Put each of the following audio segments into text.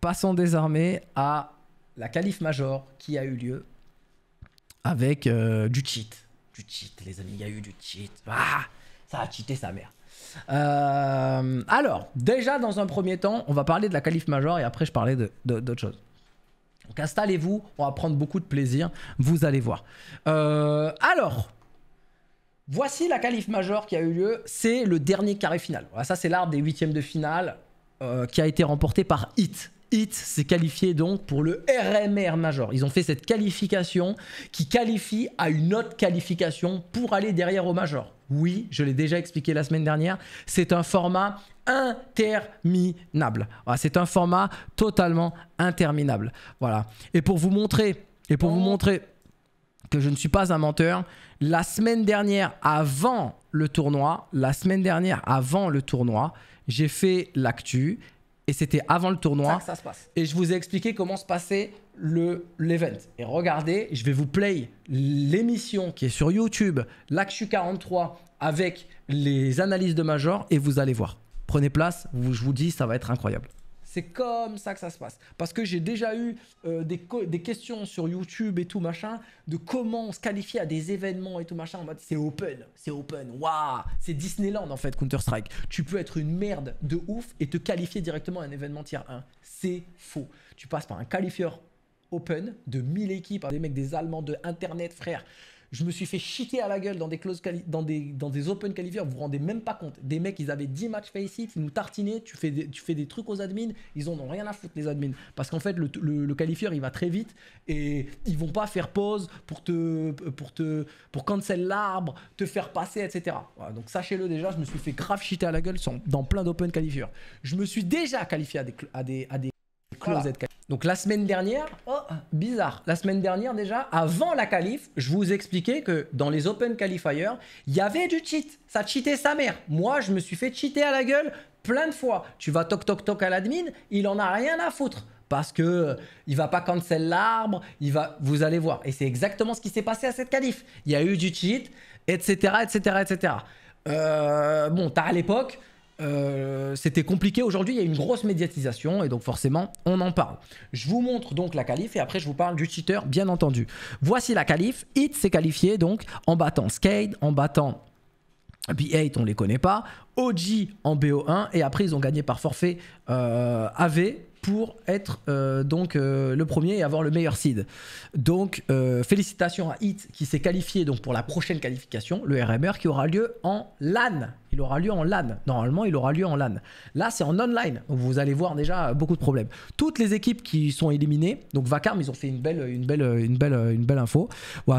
Passons désormais à la calife major qui a eu lieu avec euh, du cheat. Du cheat, les amis, il y a eu du cheat. Ah, ça a cheaté sa mère. Euh, alors, déjà dans un premier temps, on va parler de la calife major et après je parlais d'autres de, choses. Donc installez-vous, on va prendre beaucoup de plaisir, vous allez voir. Euh, alors, voici la calife major qui a eu lieu, c'est le dernier carré final. ça c'est l'art des huitièmes de finale qui a été remporté par Hit. Hit s'est qualifié donc pour le RMR Major. Ils ont fait cette qualification qui qualifie à une autre qualification pour aller derrière au Major. Oui, je l'ai déjà expliqué la semaine dernière, c'est un format interminable. C'est un format totalement interminable. Voilà. Et pour vous montrer, et pour vous oh. montrer que je ne suis pas un menteur, la semaine dernière, avant le tournoi, la semaine dernière, avant le tournoi, j'ai fait l'actu et c'était avant le tournoi. Ça, se passe. Et je vous ai expliqué comment se passait l'event. et regardez, je vais vous play l'émission qui est sur YouTube, l'Axu 43, avec les analyses de Major, et vous allez voir. Prenez place, je vous dis, ça va être incroyable. C'est comme ça que ça se passe. Parce que j'ai déjà eu euh, des, questions sur YouTube et tout machin, de comment on se qualifier à des événements et tout machin, en mode c'est open, c'est open, waouh, c'est Disneyland en fait Counter-Strike. Tu peux être une merde de ouf et te qualifier directement à un événement tier 1. C'est faux. Tu passes par un qualifieur open de 1000 équipes, des mecs des Allemands de Internet, frère. Je me suis fait chiquer à la gueule dans des, dans des, dans des open qualifiers, vous vous rendez même pas compte. Des mecs, ils avaient 10 matchs face it, ils nous tartinaient, tu fais, des, tu fais des trucs aux admins, ils en ont rien à foutre, les admins. Parce qu'en fait, le, le, qualifier, il va très vite et ils vont pas faire pause pour te, pour te, pour cancel l'arbre, te faire passer, etc. donc sachez-le déjà, je me suis fait grave chiter à la gueule dans plein d'open qualifiers. Je me suis déjà qualifié à des, à des, à des closed donc la semaine dernière, oh, bizarre, la semaine dernière déjà, avant la qualif, je vous expliquais que dans les Open Qualifiers, il y avait du cheat. Ça cheatait sa mère. Moi, je me suis fait cheater à la gueule plein de fois. Tu vas toc toc toc à l'admin, il en a rien à foutre parce que euh, il va pas cancel l'arbre, il va, vous allez voir. Et c'est exactement ce qui s'est passé à cette qualif. Il y a eu du cheat, etc., etc., etc. Euh, bon, t'as à l'époque, euh, c'était compliqué. Aujourd'hui, il y a une grosse médiatisation et donc forcément, on en parle. Je vous montre donc la qualif et après, je vous parle du cheater, bien entendu. Voici la qualif. Hit s'est qualifié donc en battant Skade, en battant B8, on les connaît pas. OG en BO1 et après ils ont gagné par forfait euh, AV pour être euh, donc euh, le premier et avoir le meilleur seed. Donc félicitations à Hit qui s'est qualifié donc pour la prochaine qualification, le RMR qui aura lieu en LAN. Il aura lieu en LAN. Normalement, il aura lieu en LAN. Là, c'est en online. vous allez voir déjà beaucoup de problèmes. Toutes les équipes qui sont éliminées, donc Vacarme, ils ont fait une belle, une belle, une belle, une belle info.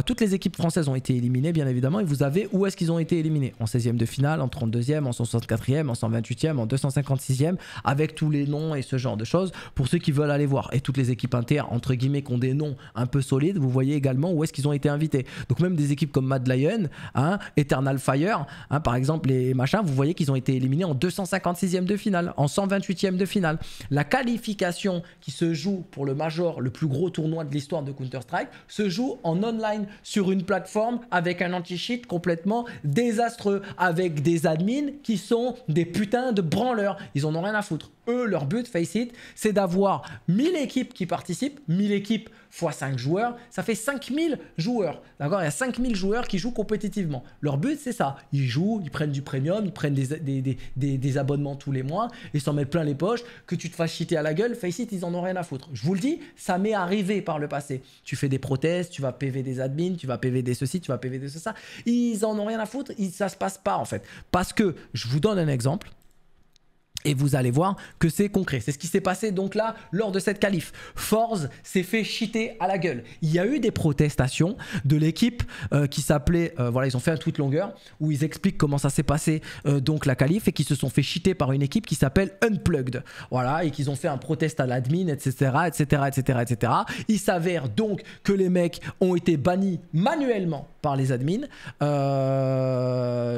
toutes les équipes françaises ont été éliminées, bien évidemment. Et vous avez où est-ce qu'ils ont été éliminés En 16e de finale, en 32e, en 64e, en 128e, en 256e, avec tous les noms et ce genre de choses, pour ceux qui veulent aller voir. Et toutes les équipes inter, entre guillemets, qui ont des noms un peu solides, vous voyez également où est-ce qu'ils ont été invités. Donc même des équipes comme Mad Lion, hein, Eternal Fire, hein, par exemple, les machins, vous voyez qu'ils ont été éliminés en 256e de finale, en 128e de finale. La qualification qui se joue pour le Major, le plus gros tournoi de l'histoire de Counter-Strike, se joue en online sur une plateforme avec un anti-cheat complètement désastreux, avec des admins qui sont des putains de branleurs. Ils en ont rien à foutre. Eux, leur but, face it, c'est d'avoir 1000 équipes qui participent, 1000 équipes fois 5 joueurs, ça fait 5000 joueurs. D'accord Il y a 5000 joueurs qui jouent compétitivement. Leur but, c'est ça. Ils jouent, ils prennent du premium, ils prennent des, abonnements tous les mois, ils s'en mettent plein les poches. Que tu te fasses chiter à la gueule, face ils en ont rien à foutre. Je vous le dis, ça m'est arrivé par le passé. Tu fais des protestes, tu vas PV des admins, tu vas PV des ceci, tu vas PV des ceci. Ils en ont rien à foutre, ça ça se passe pas en fait. Parce que, je vous donne un exemple. Et vous allez voir que c'est concret. C'est ce qui s'est passé donc là lors de cette qualif. Forz s'est fait chiter à la gueule. Il y a eu des protestations de l'équipe euh, qui s'appelait, euh, voilà, ils ont fait un tweet longueur où ils expliquent comment ça s'est passé euh, donc la qualif et qui se sont fait chiter par une équipe qui s'appelle Unplugged. Voilà, et qu'ils ont fait un protest à l'admin, etc., etc., etc., etc. Il s'avère donc que les mecs ont été bannis manuellement par les admins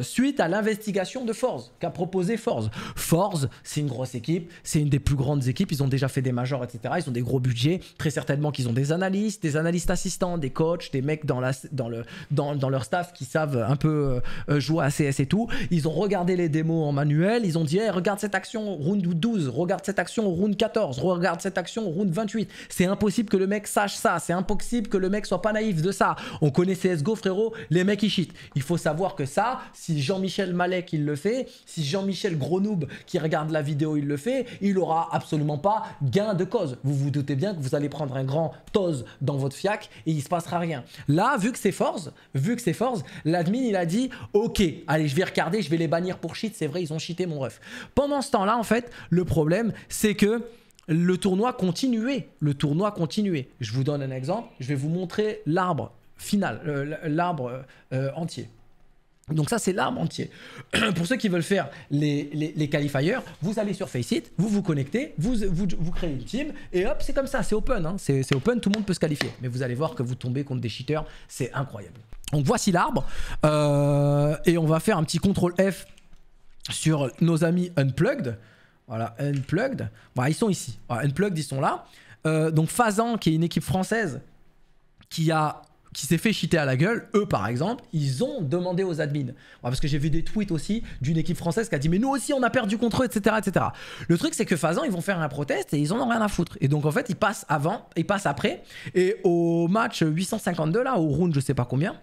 suite à l'investigation de Forz qu'a proposé Forz. Forz c'est une grosse équipe, c'est une des plus grandes équipes, ils ont déjà fait des majors, etc. Ils ont des gros budgets, très certainement qu'ils ont des analystes, des analystes assistants, des coachs, des mecs dans, dans, le, dans, leur staff qui savent un peu euh, jouer à CS et tout. Ils ont regardé les démos en manuel, ils ont dit regarde cette action round 12, regarde cette action round 14, regarde cette action round 28. C'est impossible que le mec sache ça, c'est impossible que le mec soit pas naïf de ça. On connaît CSGO frérot, les mecs ils cheat. Il faut savoir que ça, si Jean-Michel mallet qui le fait, si Jean-Michel gronoub qui regarde de la vidéo, il le fait, il aura absolument pas gain de cause. Vous vous doutez bien que vous allez prendre un grand tose dans votre fiac et il se passera rien. Là, vu que c'est force, vu que c'est force, l'admin il a dit OK, allez, je vais regarder, je vais les bannir pour cheat. c'est vrai, ils ont cheaté mon ref. Pendant ce temps-là, en fait, le problème, c'est que le tournoi continuait, le tournoi continuait. Je vous donne un exemple, je vais vous montrer l'arbre final, euh, l'arbre euh, euh, entier. Donc ça, c'est l'arbre entier. Pour ceux qui veulent faire les, les, qualifiers, vous allez sur Faceit, vous vous connectez, vous, vous, créez une team, et hop, c'est comme ça, c'est open, hein. c'est open, tout le monde peut se qualifier. Mais vous allez voir que vous tombez contre des cheaters, c'est incroyable. Donc voici l'arbre, euh, et on va faire un petit contrôle F sur nos amis Unplugged. Voilà, Unplugged. Voilà, ils sont ici. unplugged, ils sont là. Euh, donc Fazan, qui est une équipe française, qui a qui s'est fait chiter à la gueule, eux par exemple, ils ont demandé aux admins. parce que j'ai vu des tweets aussi d'une équipe française qui a dit mais nous aussi on a perdu contre eux, etc. etc. Le truc c'est que faisant ils vont faire un protest et ils en ont rien à foutre. Et donc en fait ils passent avant, ils passent après. Et au match 852 là, au round je sais pas combien,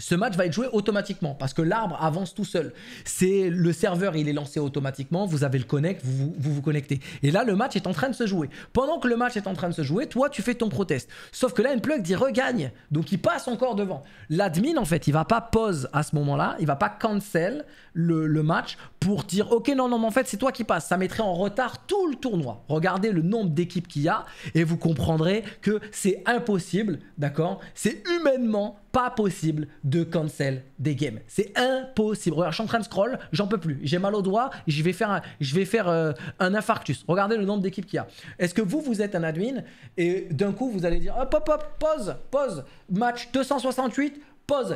ce match va être joué automatiquement parce que l'arbre avance tout seul. C'est le serveur, il est lancé automatiquement, vous avez le connect, vous, vous, connectez. Et là, le match est en train de se jouer. Pendant que le match est en train de se jouer, toi, tu fais ton protest. Sauf que là, plug dit « regagne. Donc, il passe encore devant. L'admin, en fait, il va pas pause à ce moment-là, il va pas cancel le match pour dire ok non non mais en fait c'est toi qui passe ça mettrait en retard tout le tournoi regardez le nombre d'équipes qu'il y a et vous comprendrez que c'est impossible d'accord c'est humainement pas possible de cancel des games c'est impossible regarde je suis en train de scroll j'en peux plus j'ai mal au droit. je vais faire je vais faire euh, un infarctus regardez le nombre d'équipes qu'il y a est-ce que vous vous êtes un admin et d'un coup vous allez dire hop hop hop pause pause match 268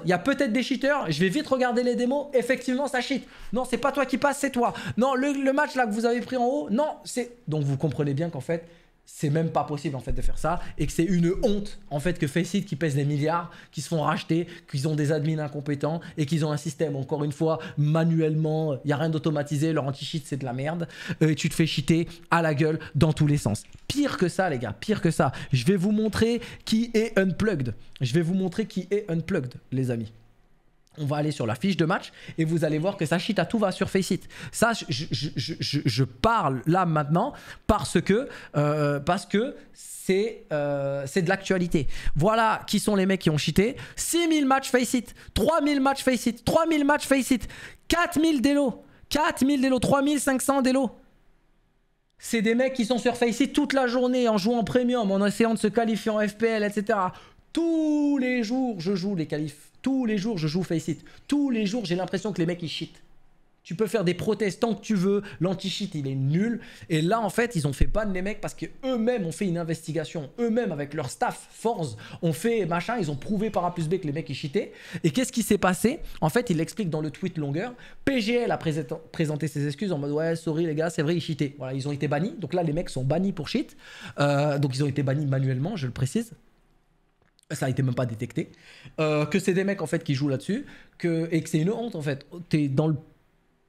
il y a peut-être des cheaters, je vais vite regarder les démos, effectivement ça cheat. Non, c'est pas toi qui passe, c'est toi. Non, le, le match là que vous avez pris en haut, non, c'est... Donc vous comprenez bien qu'en fait, c'est même pas possible en fait de faire ça et que c'est une honte en fait que Faceit qui pèse des milliards, qui se font racheter, qu'ils ont des admins incompétents et qu'ils ont un système encore une fois manuellement, il y a rien d'automatisé, leur anti-cheat c'est de la merde euh, et tu te fais cheater à la gueule dans tous les sens. Pire que ça les gars, pire que ça. Je vais vous montrer qui est unplugged. Je vais vous montrer qui est unplugged les amis on va aller sur la fiche de match et vous allez voir que ça cheat à tout va sur Faceit. Ça, je, parle là maintenant parce que euh, euh, c'est de l'actualité. Voilà qui sont les mecs qui ont cheaté. 6000 matchs Faceit, 3000 matchs Faceit, 3000 matchs Faceit, 4000 délos, 4000 délos, 3500 délos. C'est des mecs qui sont sur Faceit toute la journée en jouant premium, en essayant de se qualifier en FPL, etc. Tous les jours, je joue les qualifs tous les jours, je joue face it. Tous les jours, j'ai l'impression que les mecs, ils cheatent. Tu peux faire des protestes tant que tu veux. L'anti-cheat, il est nul. Et là, en fait, ils ont fait ban les mecs parce qu'eux-mêmes ont fait une investigation. Eux-mêmes, avec leur staff, Force, ont fait machin. Ils ont prouvé par A plus B que les mecs, ils cheataient. Et qu'est-ce qui s'est passé En fait, il l'explique dans le tweet longueur. PGL a présenté ses excuses en mode Ouais, sorry les gars, c'est vrai, ils cheataient. Voilà, ils ont été bannis. Donc là, les mecs sont bannis pour cheat. Euh, donc ils ont été bannis manuellement, je le précise ça a été même pas détecté, euh, que c'est des mecs en fait qui jouent là-dessus, que, et que c'est une honte en fait. es dans le,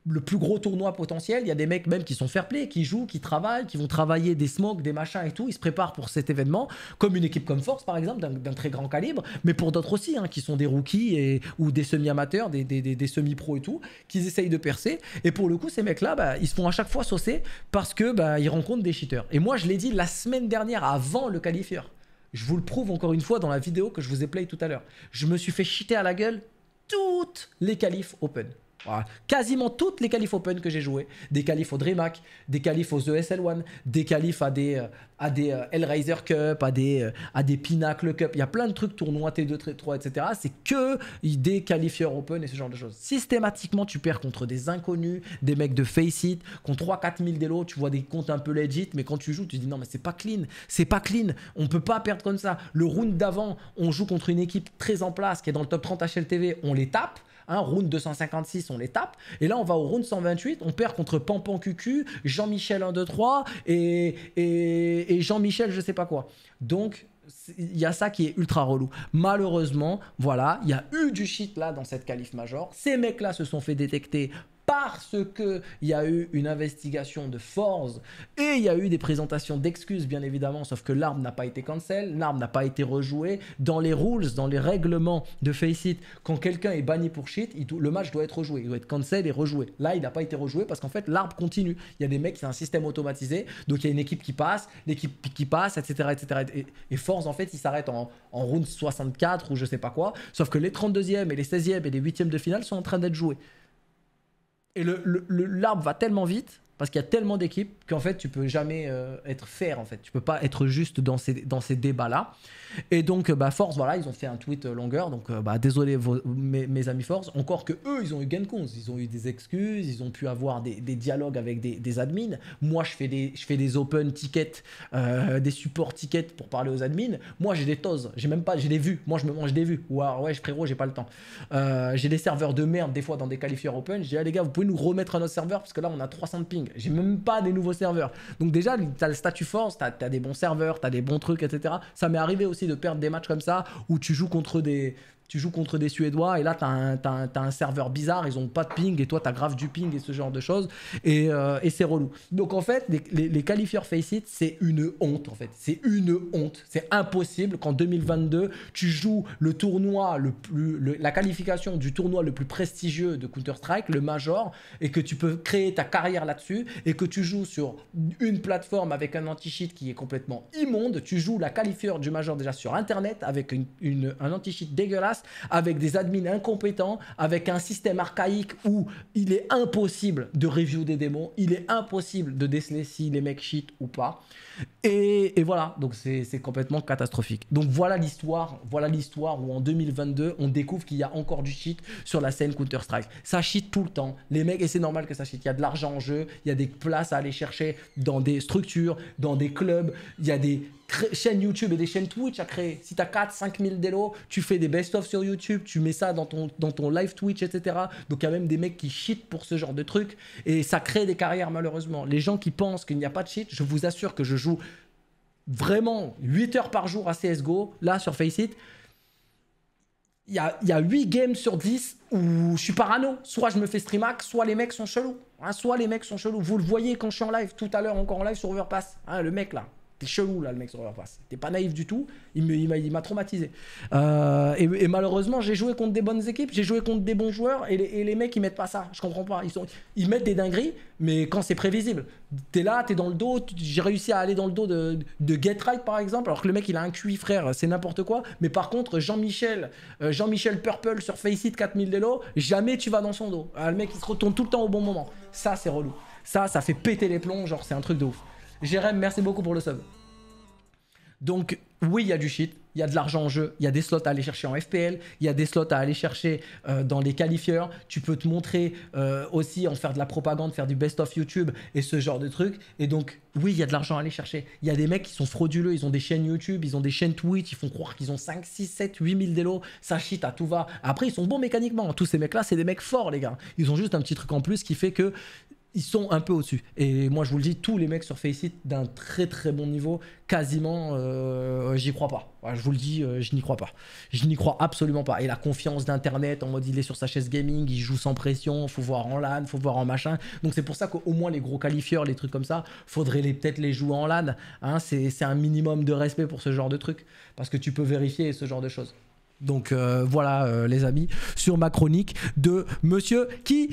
le, plus gros tournoi potentiel, il y a des mecs même qui sont fair play, qui jouent, qui travaillent, qui vont travailler des smokes, des machins et tout, ils se préparent pour cet événement, comme une équipe comme Force par exemple, d'un très grand calibre, mais pour d'autres aussi, hein, qui sont des rookies et, ou des semi-amateurs, des, des, des, semi-pros et tout, qu'ils essayent de percer, et pour le coup ces mecs-là, bah, ils se font à chaque fois saucer parce que bah, ils rencontrent des cheaters. Et moi je l'ai dit la semaine dernière, avant le qualifier. Je vous le prouve encore une fois dans la vidéo que je vous ai play tout à l'heure. Je me suis fait chiter à la gueule toutes les qualifs open. Quasiment toutes les qualifs open que j'ai joué, des qualifs au DreamHack, des qualifs aux ESL1, des qualifs à des, euh, à des euh, Hellraiser Cup, à des, euh, à des Pinnacle Cup, il y a plein de trucs, tournois T2, T3, etc. C'est que des qualifieurs open et ce genre de choses. Systématiquement, tu perds contre des inconnus, des mecs de Faceit, It, contre 3 4 000 lots, tu vois des comptes un peu legit, mais quand tu joues, tu te dis non, mais c'est pas clean, c'est pas clean, on peut pas perdre comme ça. Le round d'avant, on joue contre une équipe très en place qui est dans le top 30 HLTV, on les tape. Hein, round 256, on les tape. Et là, on va au round 128. On perd contre Pampan Cucu, Jean-Michel 1-2-3 et, et, et Jean-Michel, je sais pas quoi. Donc, il y a ça qui est ultra relou. Malheureusement, voilà, il y a eu du shit là dans cette qualif major. Ces mecs-là se sont fait détecter parce qu'il y a eu une investigation de force et il y a eu des présentations d'excuses, bien évidemment, sauf que l'arbre n'a pas été cancel, l'arbre n'a pas été rejoué. Dans les rules, dans les règlements de Faceit, quand quelqu'un est banni pour shit, le match doit être rejoué, il doit être cancel et rejoué. Là, il n'a pas été rejoué parce qu'en fait, l'arbre continue. Il y a des mecs, c'est un système automatisé, donc il y a une équipe qui passe, l'équipe qui passe, etc. etc. Et, Force, en fait, il s'arrête en, en round 64 ou je sais pas quoi, sauf que les 32e et les 16e et les 8e de finale sont en train d'être joués. Et l'arbre le, l'arbre va tellement vite parce qu'il y a tellement d'équipes qu'en fait, tu peux jamais euh, être fair, en fait. Tu peux pas être juste dans ces, dans ces débats-là. Et donc, euh, bah, Force, voilà, ils ont fait un tweet euh, longueur. Donc, bah, désolé, mes, amis Force. Encore que eux, ils ont eu gain de cause. Ils ont eu des excuses, ils ont pu avoir des, dialogues avec des, des, admins. Moi, je fais des, je fais des open tickets, des support tickets pour parler aux admins. Moi, j'ai des toses. J'ai même pas, j'ai des vues. Moi, je me mange des vues. Ou alors, ouais, frérot, j'ai pas le temps. j'ai des serveurs de merde, des fois, dans des qualifiers open. J'ai dis ah, les gars, vous pouvez nous remettre à notre serveur parce que là, on a 300 ping. J'ai même pas des nouveaux serveurs. Donc déjà, t'as le statut force, t'as as des bons serveurs, t'as des bons trucs, etc. Ça m'est arrivé aussi de perdre des matchs comme ça où tu joues contre des tu joues contre des Suédois et là, tu as, un serveur bizarre, ils ont pas de ping et toi, tu as grave du ping et ce genre de choses. Et, euh, et c'est relou. Donc en fait, les, les, qualifieurs Face It, c'est une honte en fait. C'est une honte. C'est impossible qu'en 2022, tu joues le tournoi, le la qualification du tournoi le plus prestigieux de Counter-Strike, le Major, et que tu peux créer ta carrière là-dessus et que tu joues sur une plateforme avec un anti-cheat qui est complètement immonde. Tu joues la qualifieur du Major déjà sur Internet avec un anti-cheat dégueulasse avec des admins incompétents, avec un système archaïque où il est impossible de review des démons, il est impossible de déceler si les mecs cheat ou pas. Et, voilà, donc c'est complètement catastrophique. Donc voilà l'histoire, voilà l'histoire où en 2022, on découvre qu'il y a encore du shit sur la scène Counter-Strike. Ça shit tout le temps. Les mecs, et c'est normal que ça shit, il y a de l'argent en jeu, il y a des places à aller chercher dans des structures, dans des clubs, il y a des chaînes YouTube et des chaînes Twitch à créer. Si t'as 4, 5 000 délos, tu fais des best-of sur YouTube, tu mets ça dans ton, dans ton live Twitch, etc. Donc il y a même des mecs qui shit pour ce genre de truc et ça crée des carrières malheureusement. Les gens qui pensent qu'il n'y a pas de shit, je vous assure que je joue vraiment 8 heures par jour à CSGO, là sur Faceit, il y a, y a 8 games sur 10 où je suis parano. Soit je me fais hack, soit les mecs sont chelous. Hein, soit les mecs sont chelous. Vous le voyez quand je suis en live, tout à l'heure encore en live sur Overpass. Hein, le mec là, T'es chelou là, le mec sur la face. T'es pas naïf du tout. Il m'a traumatisé. Euh, et, malheureusement, j'ai joué contre des bonnes équipes, j'ai joué contre des bons joueurs, et les, et les, mecs ils mettent pas ça. Je comprends pas. Ils, sont, ils mettent des dingueries, mais quand c'est prévisible. T'es là, t'es dans le dos. J'ai réussi à aller dans le dos de, de Get Right par exemple, alors que le mec il a un QI frère, c'est n'importe quoi. Mais par contre, Jean-Michel, euh, Jean-Michel Purple sur Faceit 4000 Delo, jamais tu vas dans son dos. Ah, le mec il se retourne tout le temps au bon moment. Ça c'est relou. Ça, ça fait péter les plombs, genre c'est un truc de ouf. Jérém, merci beaucoup pour le sub. Donc oui, il y a du shit, il y a de l'argent en jeu, il y a des slots à aller chercher en FPL, il y a des slots à aller chercher euh, dans les qualifieurs, tu peux te montrer euh, aussi en faire de la propagande, faire du best of YouTube et ce genre de trucs. Et donc oui, il y a de l'argent à aller chercher. Il y a des mecs qui sont frauduleux, ils ont des chaînes YouTube, ils ont des chaînes Twitch, ils font croire qu'ils ont 5, 6, 7, 8 000 délos, ça shit à tout va. Après, ils sont bons mécaniquement, tous ces mecs-là, c'est des mecs forts les gars. Ils ont juste un petit truc en plus qui fait que ils sont un peu au-dessus. Et moi, je vous le dis, tous les mecs sur Faceit d'un très très bon niveau, quasiment, euh, j'y crois pas. je vous le dis, euh, je n'y crois pas. Je n'y crois absolument pas. Et la confiance d'Internet, en mode il est sur sa chaise gaming, il joue sans pression, faut voir en LAN, faut voir en machin. Donc c'est pour ça qu'au moins les gros qualifieurs, les trucs comme ça, faudrait les, peut-être les jouer en LAN. Hein. c'est un minimum de respect pour ce genre de truc. Parce que tu peux vérifier ce genre de choses. Donc euh, voilà les amis sur ma chronique de Monsieur qui